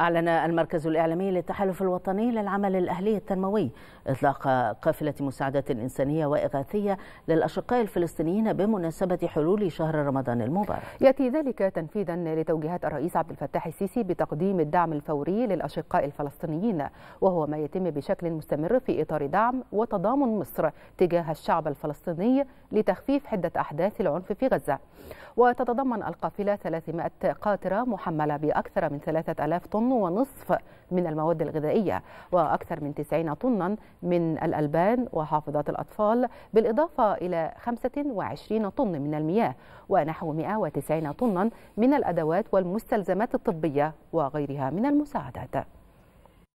أعلن المركز الإعلامي للتحالف الوطني للعمل الأهلي التنموي إطلاق قافلة مساعدات إنسانية وإغاثية للأشقاء الفلسطينيين بمناسبة حلول شهر رمضان المبارك. يأتي ذلك تنفيذا لتوجيهات الرئيس عبد الفتاح السيسي بتقديم الدعم الفوري للأشقاء الفلسطينيين وهو ما يتم بشكل مستمر في إطار دعم وتضامن مصر تجاه الشعب الفلسطيني لتخفيف حدة أحداث العنف في غزة. وتتضمن القافلة 300 قاطرة محملة بأكثر من 3000 طن ونصف من المواد الغذائية وأكثر من 90 طنا من الألبان وحافظات الأطفال بالإضافة إلى 25 طن من المياه ونحو 190 طنا من الأدوات والمستلزمات الطبية وغيرها من المساعدات